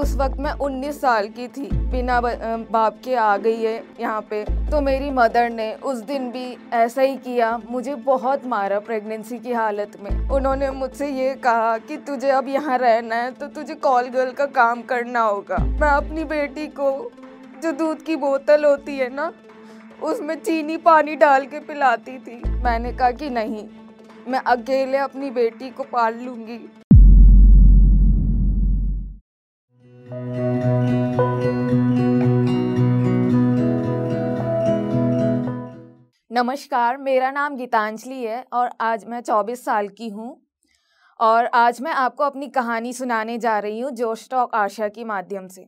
उस वक्त मैं 19 साल की थी बिना बाप के आ गई है यहाँ पे तो मेरी मदर ने उस दिन भी ऐसा ही किया मुझे बहुत मारा प्रेगनेंसी की हालत में उन्होंने मुझसे ये कहा कि तुझे अब यहाँ रहना है तो तुझे कॉल गर्ल का काम करना होगा मैं अपनी बेटी को जो दूध की बोतल होती है ना उसमें चीनी पानी डाल के पिलाती थी मैंने कहा कि नहीं मैं अकेले अपनी बेटी को पाल लूँगी नमस्कार मेरा नाम गीतांजलि है और आज मैं 24 साल की हूँ और आज मैं आपको अपनी कहानी सुनाने जा रही हूँ जोश टॉक आशा के माध्यम से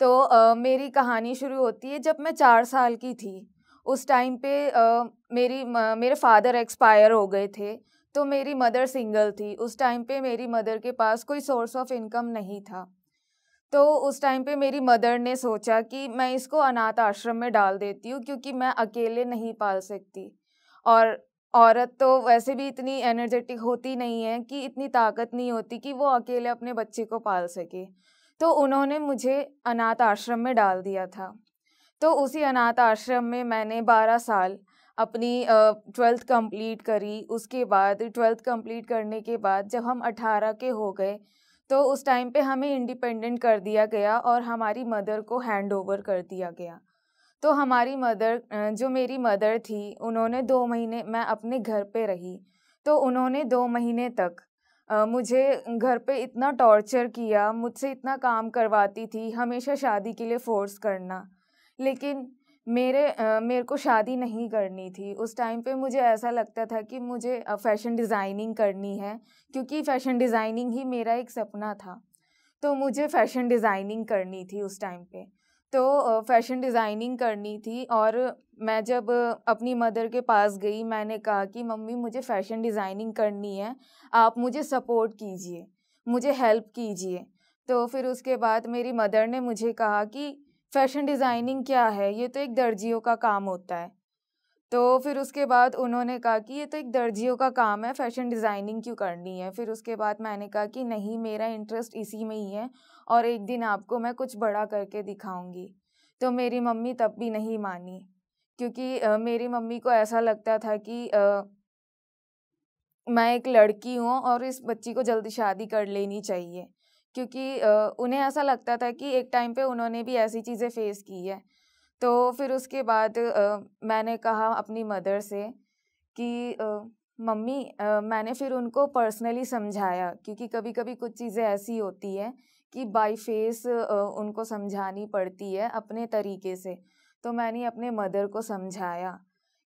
तो आ, मेरी कहानी शुरू होती है जब मैं चार साल की थी उस टाइम पे आ, मेरी म, मेरे फादर एक्सपायर हो गए थे तो मेरी मदर सिंगल थी उस टाइम पे मेरी मदर के पास कोई सोर्स ऑफ इनकम नहीं था तो उस टाइम पे मेरी मदर ने सोचा कि मैं इसको अनाथ आश्रम में डाल देती हूँ क्योंकि मैं अकेले नहीं पाल सकती और औरत तो वैसे भी इतनी एनर्जेटिक होती नहीं है कि इतनी ताकत नहीं होती कि वो अकेले अपने बच्चे को पाल सके तो उन्होंने मुझे अनाथ आश्रम में डाल दिया था तो उसी अनाथ आश्रम में मैंने बारह साल अपनी ट्वेल्थ कंप्लीट करी उसके बाद ट्वेल्थ कंप्लीट करने के बाद जब हम अठारह के हो गए तो उस टाइम पे हमें इंडिपेंडेंट कर दिया गया और हमारी मदर को हैंड ओवर कर दिया गया तो हमारी मदर जो मेरी मदर थी उन्होंने दो महीने मैं अपने घर पे रही तो उन्होंने दो महीने तक मुझे घर पे इतना टॉर्चर किया मुझसे इतना काम करवाती थी हमेशा शादी के लिए फ़ोर्स करना लेकिन मेरे मेरे को शादी नहीं करनी थी उस टाइम पे मुझे ऐसा लगता था कि मुझे फ़ैशन डिज़ाइनिंग करनी है क्योंकि फ़ैशन डिज़ाइनिंग ही मेरा एक सपना था तो मुझे फ़ैशन डिज़ाइनिंग करनी थी उस टाइम पे तो फ़ैशन डिज़ाइनिंग करनी थी और मैं जब अपनी मदर के पास गई मैंने कहा कि मम्मी मुझे फ़ैशन डिज़ाइनिंग करनी है आप मुझे सपोर्ट कीजिए मुझे हेल्प कीजिए तो फिर उसके बाद मेरी मदर ने मुझे कहा कि फ़ैशन डिज़ाइनिंग क्या है ये तो एक दर्जियों का काम होता है तो फिर उसके बाद उन्होंने कहा कि ये तो एक दर्जियों का काम है फैशन डिज़ाइनिंग क्यों करनी है फिर उसके बाद मैंने कहा कि नहीं मेरा इंटरेस्ट इसी में ही है और एक दिन आपको मैं कुछ बड़ा करके दिखाऊंगी तो मेरी मम्मी तब भी नहीं मानी क्योंकि आ, मेरी मम्मी को ऐसा लगता था कि आ, मैं एक लड़की हूँ और इस बच्ची को जल्दी शादी कर लेनी चाहिए क्योंकि आ, उन्हें ऐसा लगता था कि एक टाइम पे उन्होंने भी ऐसी चीज़ें फेस की है तो फिर उसके बाद आ, मैंने कहा अपनी मदर से कि आ, मम्मी आ, मैंने फिर उनको पर्सनली समझाया क्योंकि कभी कभी कुछ चीज़ें ऐसी होती हैं कि बाई फेस उनको समझानी पड़ती है अपने तरीके से तो मैंने अपने मदर को समझाया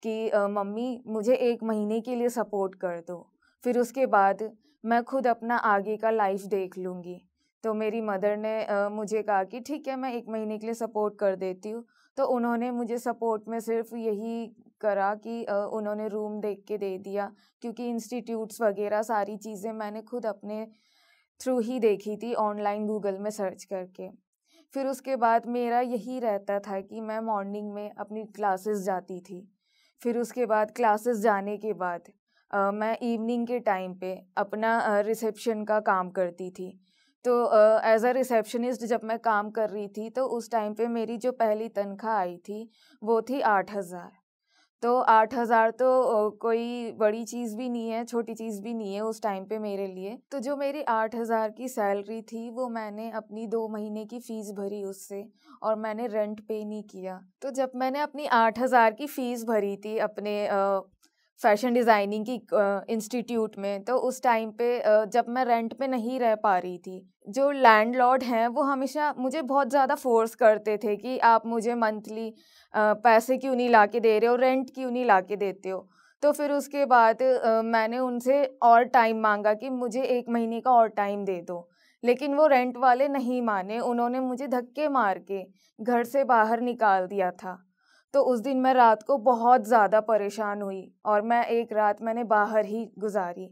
कि मम्मी मुझे एक महीने के लिए सपोर्ट कर दो फिर उसके बाद मैं खुद अपना आगे का लाइफ देख लूँगी तो मेरी मदर ने मुझे कहा कि ठीक है मैं एक महीने के लिए सपोर्ट कर देती हूँ तो उन्होंने मुझे सपोर्ट में सिर्फ यही करा कि उन्होंने रूम देख के दे दिया क्योंकि इंस्टीट्यूट्स वगैरह सारी चीज़ें मैंने खुद अपने थ्रू ही देखी थी ऑनलाइन गूगल में सर्च करके फिर उसके बाद मेरा यही रहता था कि मैं मॉर्निंग में अपनी क्लासेस जाती थी फिर उसके बाद क्लासेस जाने के बाद आ, मैं इवनिंग के टाइम पे अपना रिसेप्शन का काम करती थी तो एज अ रिसेप्शनिस्ट जब मैं काम कर रही थी तो उस टाइम पे मेरी जो पहली तनख्वाह आई थी वो थी आठ हज़ार तो आठ हज़ार तो कोई बड़ी चीज़ भी नहीं है छोटी चीज़ भी नहीं है उस टाइम पे मेरे लिए तो जो मेरी आठ हज़ार की सैलरी थी वो मैंने अपनी दो महीने की फ़ीस भरी उससे और मैंने रेंट पे नहीं किया तो जब मैंने अपनी आठ हज़ार की फ़ीस भरी थी अपने फैशन डिज़ाइनिंग की इंस्टीट्यूट में तो उस टाइम पे जब मैं रेंट पे नहीं रह पा रही थी जो लैंडलॉर्ड हैं वो हमेशा मुझे बहुत ज़्यादा फोर्स करते थे कि आप मुझे मंथली पैसे क्यों नहीं ला के दे रहे हो रेंट क्यों नहीं ला के देते हो तो फिर उसके बाद मैंने उनसे और टाइम मांगा कि मुझे एक महीने का और टाइम दे दो लेकिन वो रेंट वाले नहीं माने उन्होंने मुझे धक्के मार के घर से बाहर निकाल दिया था तो उस दिन मैं रात को बहुत ज़्यादा परेशान हुई और मैं एक रात मैंने बाहर ही गुजारी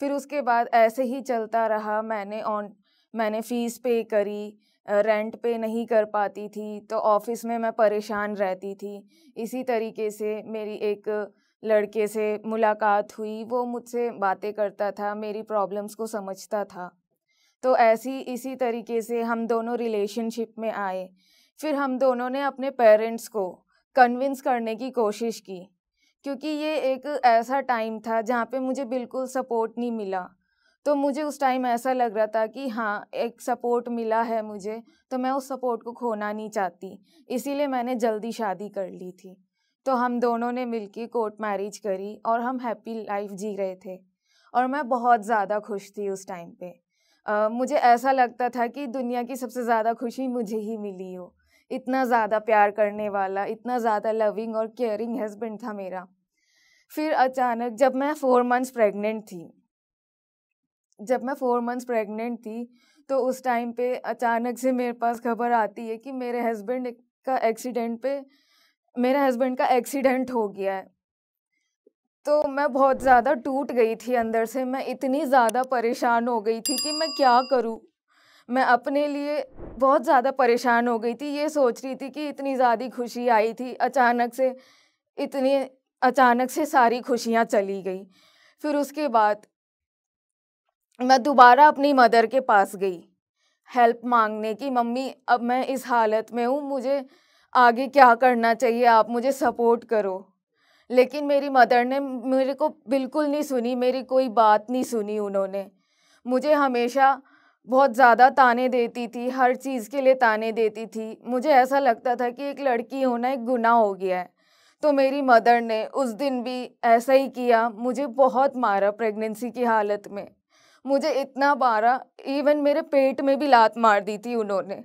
फिर उसके बाद ऐसे ही चलता रहा मैंने ऑन मैंने फ़ीस पे करी रेंट पे नहीं कर पाती थी तो ऑफिस में मैं परेशान रहती थी इसी तरीके से मेरी एक लड़के से मुलाकात हुई वो मुझसे बातें करता था मेरी प्रॉब्लम्स को समझता था तो ऐसी इसी तरीके से हम दोनों रिलेशनशिप में आए फिर हम दोनों ने अपने पेरेंट्स को कन्विंस करने की कोशिश की क्योंकि ये एक ऐसा टाइम था जहाँ पे मुझे बिल्कुल सपोर्ट नहीं मिला तो मुझे उस टाइम ऐसा लग रहा था कि हाँ एक सपोर्ट मिला है मुझे तो मैं उस सपोर्ट को खोना नहीं चाहती इसीलिए मैंने जल्दी शादी कर ली थी तो हम दोनों ने मिलकर कोर्ट मैरिज करी और हम हैप्पी लाइफ जी रहे थे और मैं बहुत ज़्यादा खुश थी उस टाइम पे मुझे ऐसा लगता था कि दुनिया की सबसे ज़्यादा खुशी मुझे ही मिली हो इतना ज़्यादा प्यार करने वाला इतना ज़्यादा लविंग और केयरिंग हस्बैंड था मेरा फिर अचानक जब मैं फोर मंथ्स प्रेग्नेंट थी जब मैं फोर मंथ्स प्रेग्नेंट थी तो उस टाइम पे अचानक से मेरे पास खबर आती है कि मेरे हस्बैंड का एक्सीडेंट पे मेरे हस्बैंड का एक्सीडेंट हो गया है तो मैं बहुत ज़्यादा टूट गई थी अंदर से मैं इतनी ज़्यादा परेशान हो गई थी कि मैं क्या करूँ मैं अपने लिए बहुत ज़्यादा परेशान हो गई थी ये सोच रही थी कि इतनी ज़्यादा खुशी आई थी अचानक से इतनी अचानक से सारी खुशियाँ चली गई फिर उसके बाद मैं दोबारा अपनी मदर के पास गई हेल्प मांगने की मम्मी अब मैं इस हालत में हूँ मुझे आगे क्या करना चाहिए आप मुझे सपोर्ट करो लेकिन मेरी मदर ने मेरे को बिल्कुल नहीं सुनी मेरी कोई बात नहीं सुनी उन्होंने मुझे हमेशा बहुत ज़्यादा ताने देती थी हर चीज़ के लिए ताने देती थी मुझे ऐसा लगता था कि एक लड़की होना एक गुनाह हो गया है तो मेरी मदर ने उस दिन भी ऐसा ही किया मुझे बहुत मारा प्रेगनेंसी की हालत में मुझे इतना मारा इवन मेरे पेट में भी लात मार दी थी उन्होंने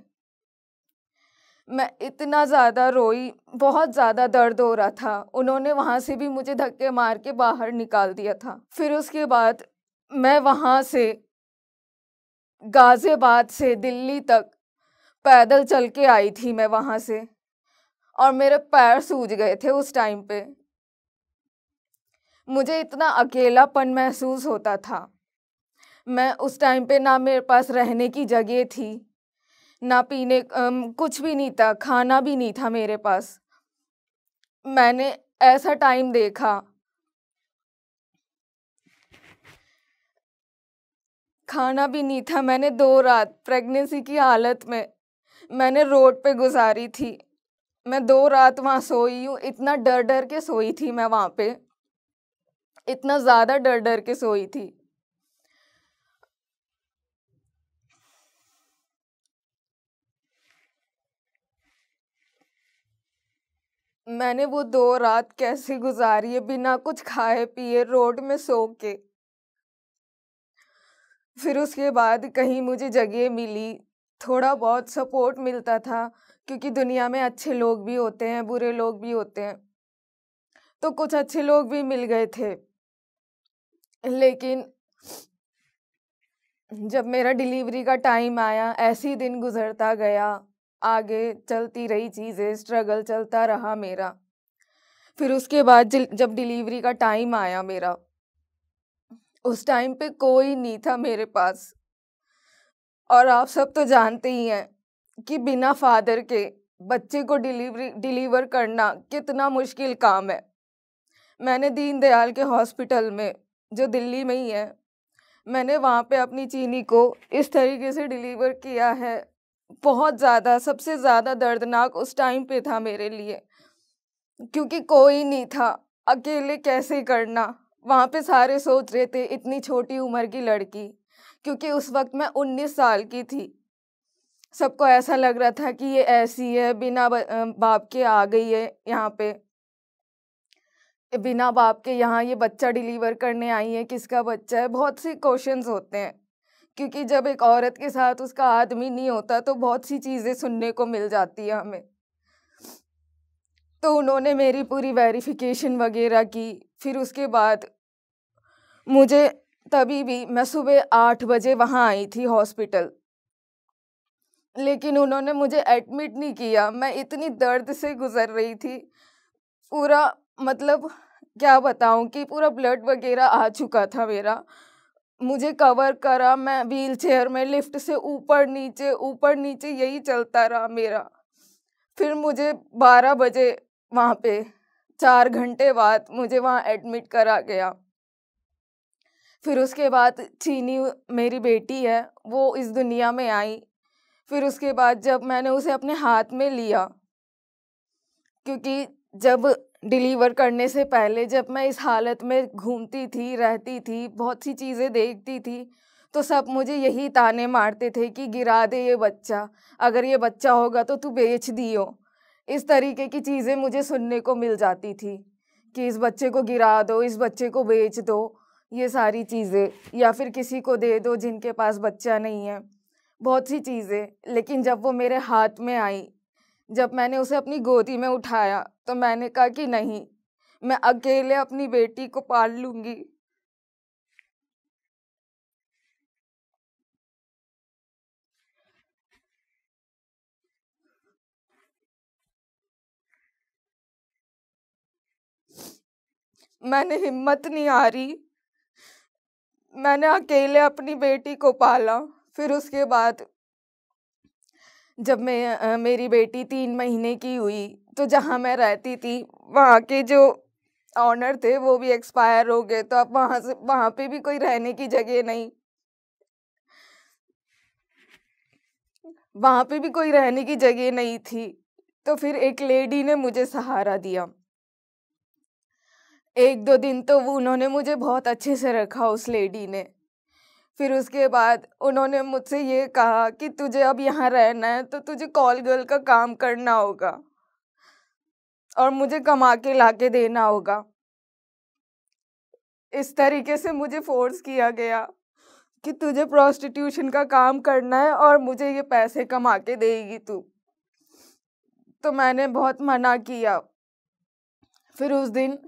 मैं इतना ज़्यादा रोई बहुत ज़्यादा दर्द हो रहा था उन्होंने वहाँ से भी मुझे धक्के मार के बाहर निकाल दिया था फिर उसके बाद मैं वहाँ से गाजियाबाद से दिल्ली तक पैदल चल के आई थी मैं वहाँ से और मेरे पैर सूज गए थे उस टाइम पे मुझे इतना अकेलापन महसूस होता था मैं उस टाइम पे ना मेरे पास रहने की जगह थी ना पीने कुछ भी नहीं था खाना भी नहीं था मेरे पास मैंने ऐसा टाइम देखा खाना भी नहीं था मैंने दो रात प्रेगनेंसी की हालत में मैंने रोड पे गुजारी थी मैं दो रात वहाँ सोई हूँ इतना डर डर के सोई थी मैं वहाँ पे इतना ज़्यादा डर डर के सोई थी मैंने वो दो रात कैसे गुजारी है बिना कुछ खाए पिए रोड में सो के फिर उसके बाद कहीं मुझे जगह मिली थोड़ा बहुत सपोर्ट मिलता था क्योंकि दुनिया में अच्छे लोग भी होते हैं बुरे लोग भी होते हैं तो कुछ अच्छे लोग भी मिल गए थे लेकिन जब मेरा डिलीवरी का टाइम आया ऐसे ही दिन गुजरता गया आगे चलती रही चीज़ें स्ट्रगल चलता रहा मेरा फिर उसके बाद जब डिलीवरी का टाइम आया मेरा उस टाइम पे कोई नहीं था मेरे पास और आप सब तो जानते ही हैं कि बिना फादर के बच्चे को डिलीवरी डिलीवर करना कितना मुश्किल काम है मैंने दीनदयाल के हॉस्पिटल में जो दिल्ली में ही है मैंने वहाँ पे अपनी चीनी को इस तरीके से डिलीवर किया है बहुत ज़्यादा सबसे ज़्यादा दर्दनाक उस टाइम पे था मेरे लिए क्योंकि कोई नहीं था अकेले कैसे करना वहाँ पे सारे सोच रहे थे इतनी छोटी उम्र की लड़की क्योंकि उस वक्त मैं उन्नीस साल की थी सबको ऐसा लग रहा था कि ये ऐसी है बिना बाप के आ गई है यहाँ पे बिना बाप के यहाँ ये बच्चा डिलीवर करने आई है किसका बच्चा है बहुत सी क्वेश्चंस होते हैं क्योंकि जब एक औरत के साथ उसका आदमी नहीं होता तो बहुत सी चीज़ें सुनने को मिल जाती है हमें तो उन्होंने मेरी पूरी वेरिफिकेशन वगैरह की फिर उसके बाद मुझे तभी भी मैं सुबह आठ बजे वहाँ आई थी हॉस्पिटल लेकिन उन्होंने मुझे एडमिट नहीं किया मैं इतनी दर्द से गुजर रही थी पूरा मतलब क्या बताऊँ कि पूरा ब्लड वगैरह आ चुका था मेरा मुझे कवर करा मैं व्हील चेयर में लिफ्ट से ऊपर नीचे ऊपर नीचे यही चलता रहा मेरा फिर मुझे बारह बजे वहाँ पे चार घंटे बाद मुझे वहाँ एडमिट करा गया फिर उसके बाद चीनी मेरी बेटी है वो इस दुनिया में आई फिर उसके बाद जब मैंने उसे अपने हाथ में लिया क्योंकि जब डिलीवर करने से पहले जब मैं इस हालत में घूमती थी रहती थी बहुत सी चीज़ें देखती थी तो सब मुझे यही ताने मारते थे कि गिरा दे ये बच्चा अगर ये बच्चा होगा तो तू बेच दियो इस तरीके की चीज़ें मुझे सुनने को मिल जाती थी कि इस बच्चे को गिरा दो इस बच्चे को बेच दो ये सारी चीज़ें या फिर किसी को दे दो जिनके पास बच्चा नहीं है बहुत सी चीज़ें लेकिन जब वो मेरे हाथ में आई जब मैंने उसे अपनी गोदी में उठाया तो मैंने कहा कि नहीं मैं अकेले अपनी बेटी को पाल लूँगी मैंने हिम्मत नहीं हारी मैंने अकेले अपनी बेटी को पाला फिर उसके बाद जब मैं मेरी बेटी तीन महीने की हुई तो जहाँ मैं रहती थी वहाँ के जो ऑनर थे वो भी एक्सपायर हो गए तो अब वहाँ से वहाँ पे भी कोई रहने की जगह नहीं वहाँ पे भी कोई रहने की जगह नहीं थी तो फिर एक लेडी ने मुझे सहारा दिया एक दो दिन तो वो उन्होंने मुझे बहुत अच्छे से रखा उस लेडी ने फिर उसके बाद उन्होंने मुझसे ये कहा कि तुझे अब यहाँ रहना है तो तुझे कॉल गर्ल का काम करना होगा और मुझे कमा के ला के देना होगा इस तरीके से मुझे फोर्स किया गया कि तुझे प्रॉस्टिट्यूशन का काम करना है और मुझे ये पैसे कमा के देगी तू तो मैंने बहुत मना किया फिर उस दिन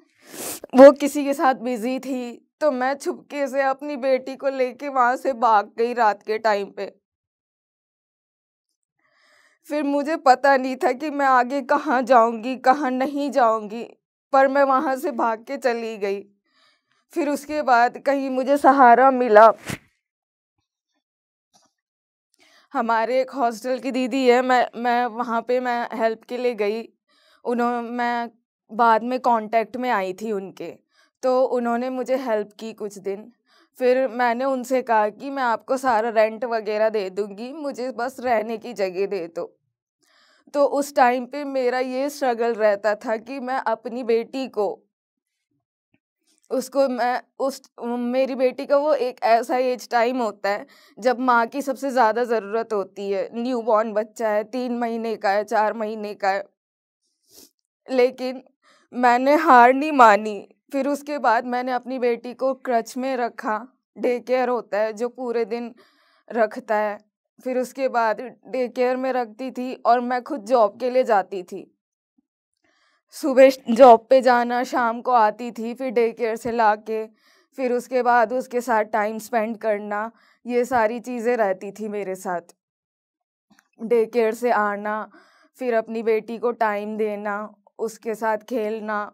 वो किसी के साथ बिजी थी तो मैं छुपके से अपनी बेटी को लेके वहां से भाग गई रात के टाइम पे फिर मुझे पता नहीं था कि मैं आगे कहाँ जाऊंगी कहाँ नहीं जाऊंगी पर मैं वहां से भाग के चली गई फिर उसके बाद कहीं मुझे सहारा मिला हमारे एक हॉस्टल की दीदी है मैं मैं वहाँ पे मैं हेल्प के लिए गई उन्होंने मैं बाद में कांटेक्ट में आई थी उनके तो उन्होंने मुझे हेल्प की कुछ दिन फिर मैंने उनसे कहा कि मैं आपको सारा रेंट वगैरह दे दूँगी मुझे बस रहने की जगह दे दो तो उस टाइम पे मेरा ये स्ट्रगल रहता था कि मैं अपनी बेटी को उसको मैं उस मेरी बेटी का वो एक ऐसा एज टाइम होता है जब माँ की सबसे ज़्यादा ज़रूरत होती है न्यू बॉर्न बच्चा है तीन महीने का है चार महीने का है लेकिन मैंने हार नहीं मानी फिर उसके बाद मैंने अपनी बेटी को क्रच में रखा डे केयर होता है जो पूरे दिन रखता है फिर उसके बाद डे केयर में रखती थी और मैं खुद जॉब के लिए जाती थी सुबह जॉब पे जाना शाम को आती थी फिर डे केयर से ला के फिर उसके बाद उसके साथ टाइम स्पेंड करना ये सारी चीज़ें रहती थी मेरे साथ डे केयर से आना फिर अपनी बेटी को टाइम देना उसके साथ खेलना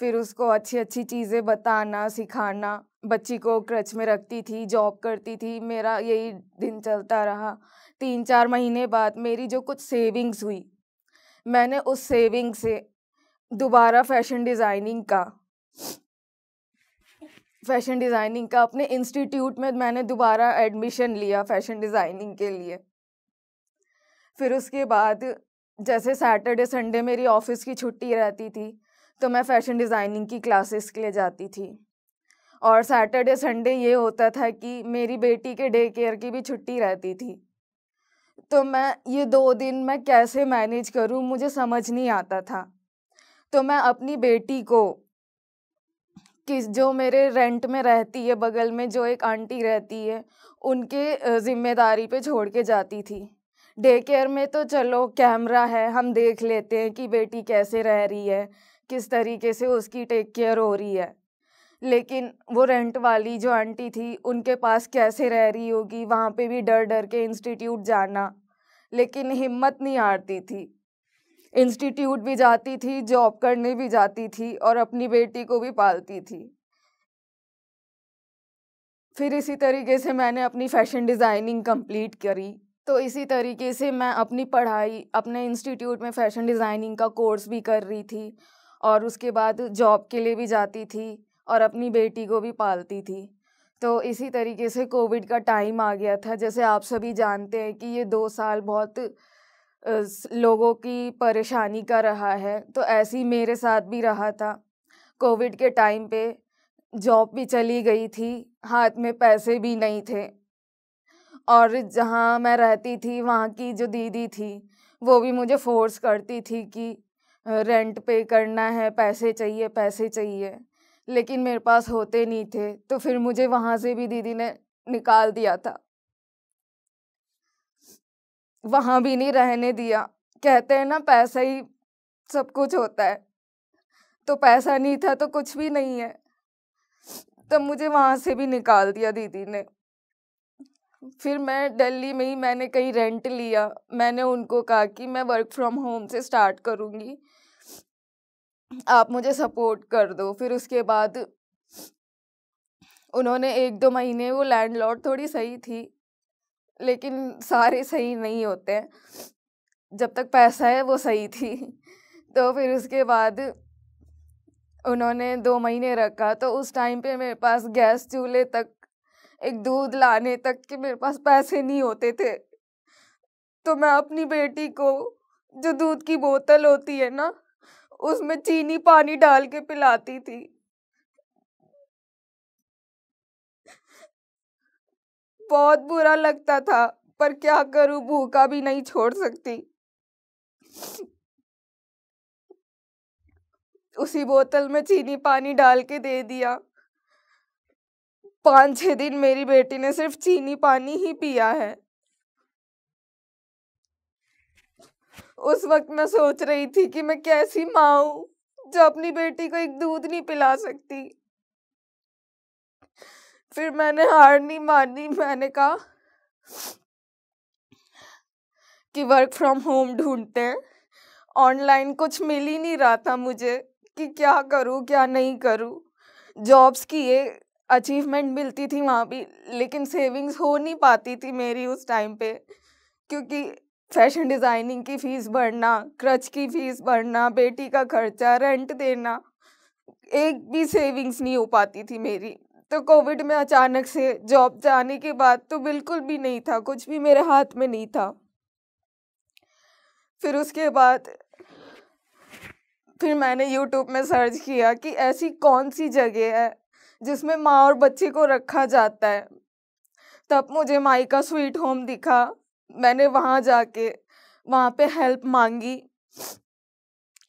फिर उसको अच्छी अच्छी चीज़ें बताना सिखाना बच्ची को क्रच में रखती थी जॉब करती थी मेरा यही दिन चलता रहा तीन चार महीने बाद मेरी जो कुछ सेविंग्स हुई मैंने उस सेविंग से दोबारा फैशन डिज़ाइनिंग का फैशन डिज़ाइनिंग का अपने इंस्टीट्यूट में मैंने दोबारा एडमिशन लिया फैशन डिज़ाइनिंग के लिए फिर उसके बाद जैसे सैटरडे संडे मेरी ऑफिस की छुट्टी रहती थी तो मैं फैशन डिज़ाइनिंग की क्लासेस के लिए जाती थी और सैटरडे संडे ये होता था कि मेरी बेटी के डे केयर की भी छुट्टी रहती थी तो मैं ये दो दिन मैं कैसे मैनेज करूँ मुझे समझ नहीं आता था तो मैं अपनी बेटी को कि जो मेरे रेंट में रहती है बगल में जो एक आंटी रहती है उनके ज़िम्मेदारी पे छोड़ के जाती थी डे केयर में तो चलो कैमरा है हम देख लेते हैं कि बेटी कैसे रह रही है किस तरीके से उसकी टेक केयर हो रही है लेकिन वो रेंट वाली जो आंटी थी उनके पास कैसे रह रही होगी वहाँ पे भी डर डर के इंस्टीट्यूट जाना लेकिन हिम्मत नहीं हारती थी इंस्टीट्यूट भी जाती थी जॉब करने भी जाती थी और अपनी बेटी को भी पालती थी फिर इसी तरीके से मैंने अपनी फ़ैशन डिज़ाइनिंग कंप्लीट करी तो इसी तरीके से मैं अपनी पढ़ाई अपने इंस्टीट्यूट में फैशन डिज़ाइनिंग का कोर्स भी कर रही थी और उसके बाद जॉब के लिए भी जाती थी और अपनी बेटी को भी पालती थी तो इसी तरीके से कोविड का टाइम आ गया था जैसे आप सभी जानते हैं कि ये दो साल बहुत लोगों की परेशानी का रहा है तो ऐसे ही मेरे साथ भी रहा था कोविड के टाइम पे जॉब भी चली गई थी हाथ में पैसे भी नहीं थे और जहाँ मैं रहती थी वहाँ की जो दीदी थी वो भी मुझे फोर्स करती थी कि रेंट पे करना है पैसे चाहिए पैसे चाहिए लेकिन मेरे पास होते नहीं थे तो फिर मुझे वहाँ से भी दीदी ने निकाल दिया था वहाँ भी नहीं रहने दिया कहते हैं ना पैसा ही सब कुछ होता है तो पैसा नहीं था तो कुछ भी नहीं है तो मुझे वहाँ से भी निकाल दिया दीदी ने फिर मैं दिल्ली में ही मैंने कहीं रेंट लिया मैंने उनको कहा कि मैं वर्क फ्रॉम होम से स्टार्ट करूँगी आप मुझे सपोर्ट कर दो फिर उसके बाद उन्होंने एक दो महीने वो लैंडलॉर्ड थोड़ी सही थी लेकिन सारे सही नहीं होते हैं जब तक पैसा है वो सही थी तो फिर उसके बाद उन्होंने दो महीने रखा तो उस टाइम पे मेरे पास गैस चूल्हे तक एक दूध लाने तक के मेरे पास पैसे नहीं होते थे तो मैं अपनी बेटी को जो दूध की बोतल होती है ना उसमें चीनी पानी डाल के पिलाती थी बहुत बुरा लगता था पर क्या करूं भूखा भी नहीं छोड़ सकती उसी बोतल में चीनी पानी डाल के दे दिया पाँच छः दिन मेरी बेटी ने सिर्फ चीनी पानी ही पिया है उस वक्त मैं सोच रही थी कि मैं कैसी माँ हूँ जो अपनी बेटी को एक दूध नहीं पिला सकती फिर मैंने हार नहीं मानी मैंने कहा कि वर्क फ्रॉम होम ढूंढते हैं ऑनलाइन कुछ मिल ही नहीं रहा था मुझे कि क्या करूं क्या नहीं करूं जॉब्स किए अचीवमेंट मिलती थी वहाँ भी लेकिन सेविंग्स हो नहीं पाती थी मेरी उस टाइम पे क्योंकि फैशन डिज़ाइनिंग की फ़ीस बढ़ना क्रच की फ़ीस बढ़ना बेटी का खर्चा रेंट देना एक भी सेविंग्स नहीं हो पाती थी मेरी तो कोविड में अचानक से जॉब जाने के बाद तो बिल्कुल भी नहीं था कुछ भी मेरे हाथ में नहीं था फिर उसके बाद फिर मैंने यूट्यूब में सर्च किया कि ऐसी कौन सी जगह है जिसमें माँ और बच्चे को रखा जाता है तब मुझे माई का स्वीट होम दिखा मैंने वहाँ जाके वहाँ पे हेल्प मांगी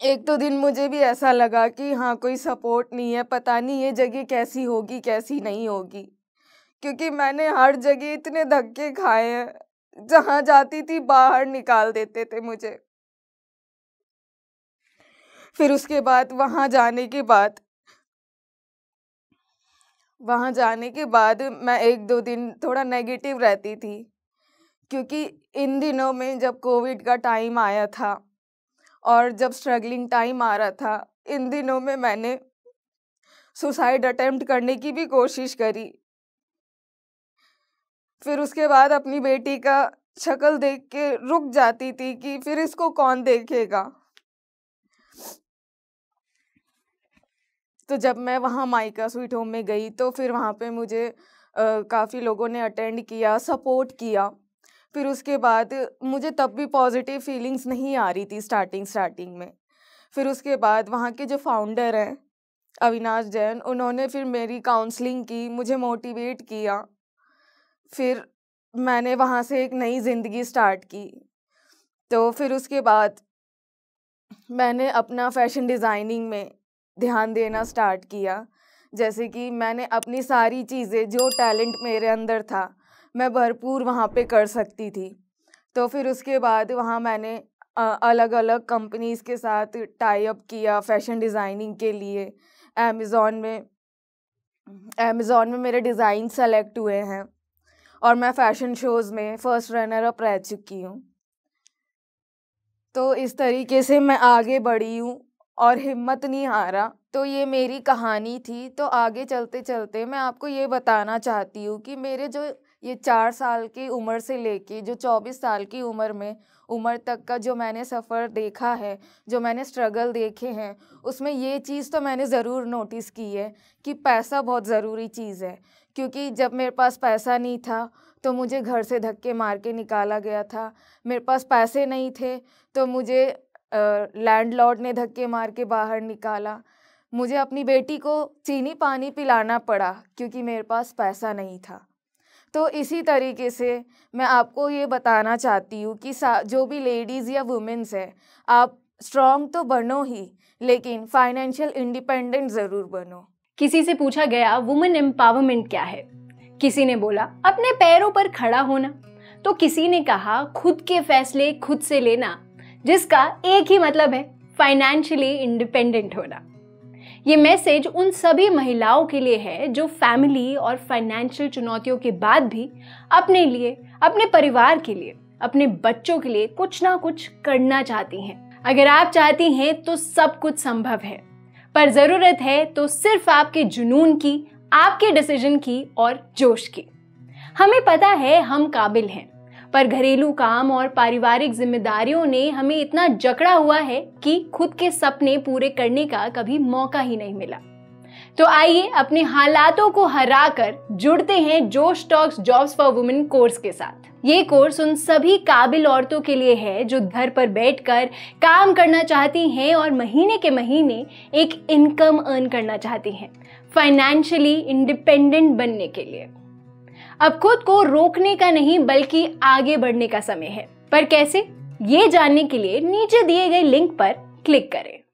एक दो दिन मुझे भी ऐसा लगा कि हाँ कोई सपोर्ट नहीं है पता नहीं ये जगह कैसी होगी कैसी नहीं होगी क्योंकि मैंने हर जगह इतने धक्के खाए हैं जहाँ जाती थी बाहर निकाल देते थे मुझे फिर उसके बाद वहाँ जाने के बाद वहाँ जाने के बाद मैं एक दो दिन थोड़ा नेगेटिव रहती थी क्योंकि इन दिनों में जब कोविड का टाइम आया था और जब स्ट्रगलिंग टाइम आ रहा था इन दिनों में मैंने सुसाइड अटेम्प्ट करने की भी कोशिश करी फिर उसके बाद अपनी बेटी का शक्ल देख के रुक जाती थी कि फिर इसको कौन देखेगा तो जब मैं वहाँ माइका स्वीट होम में गई तो फिर वहाँ पे मुझे काफ़ी लोगों ने अटेंड किया सपोर्ट किया फिर उसके बाद मुझे तब भी पॉजिटिव फीलिंग्स नहीं आ रही थी स्टार्टिंग स्टार्टिंग में फिर उसके बाद वहाँ के जो फाउंडर हैं अविनाश जैन उन्होंने फिर मेरी काउंसलिंग की मुझे मोटिवेट किया फिर मैंने वहाँ से एक नई ज़िंदगी स्टार्ट की तो फिर उसके बाद मैंने अपना फैशन डिज़ाइनिंग में ध्यान देना स्टार्ट किया जैसे कि मैंने अपनी सारी चीज़ें जो टैलेंट मेरे अंदर था मैं भरपूर वहाँ पे कर सकती थी तो फिर उसके बाद वहाँ मैंने अलग अलग कंपनीज़ के साथ टाई अप किया फैशन डिज़ाइनिंग के लिए अमेज़ोन में अमेज़ोन में मेरे डिज़ाइन सेलेक्ट हुए हैं और मैं फ़ैशन शोज़ में फ़र्स्ट रनर अप रह चुकी हूँ तो इस तरीके से मैं आगे बढ़ी हूँ और हिम्मत नहीं हारा तो ये मेरी कहानी थी तो आगे चलते चलते मैं आपको ये बताना चाहती हूँ कि मेरे जो ये चार साल की उम्र से लेके जो चौबीस साल की उम्र में उम्र तक का जो मैंने सफ़र देखा है जो मैंने स्ट्रगल देखे हैं उसमें ये चीज़ तो मैंने ज़रूर नोटिस की है कि पैसा बहुत ज़रूरी चीज़ है क्योंकि जब मेरे पास पैसा नहीं था तो मुझे घर से धक्के मार के निकाला गया था मेरे पास पैसे नहीं थे तो मुझे लैंडलॉर्ड ने धक्के मार के बाहर निकाला मुझे अपनी बेटी को चीनी पानी पिलाना पड़ा क्योंकि मेरे पास पैसा नहीं था तो इसी तरीके से मैं आपको ये बताना चाहती हूँ कि जो भी लेडीज़ या वुमेंस है आप स्ट्रॉन्ग तो बनो ही लेकिन फाइनेंशियल इंडिपेंडेंट ज़रूर बनो किसी से पूछा गया वुमेन एम्पावरमेंट क्या है किसी ने बोला अपने पैरों पर खड़ा होना तो किसी ने कहा खुद के फैसले खुद से लेना जिसका एक ही मतलब है फाइनेंशियली इंडिपेंडेंट होना ये मैसेज उन सभी महिलाओं के लिए है जो फैमिली और फाइनेंशियल चुनौतियों के बाद भी अपने लिए अपने परिवार के लिए अपने बच्चों के लिए कुछ ना कुछ करना चाहती हैं अगर आप चाहती हैं तो सब कुछ संभव है पर ज़रूरत है तो सिर्फ आपके जुनून की आपके डिसीजन की और जोश की हमें पता है हम काबिल हैं पर घरेलू काम और पारिवारिक जिम्मेदारियों ने हमें इतना जकड़ा हुआ है कि खुद के सपने पूरे करने का कभी मौका ही नहीं मिला तो आइए अपने हालातों को हरा कर जुड़ते हैं Josh Talks jobs for women course के साथ ये कोर्स उन सभी काबिल औरतों के लिए है जो घर पर बैठकर काम करना चाहती हैं और महीने के महीने एक इनकम अर्न करना चाहती हैं फाइनेंशियली इंडिपेंडेंट बनने के लिए अब खुद को रोकने का नहीं बल्कि आगे बढ़ने का समय है पर कैसे ये जानने के लिए नीचे दिए गए लिंक पर क्लिक करें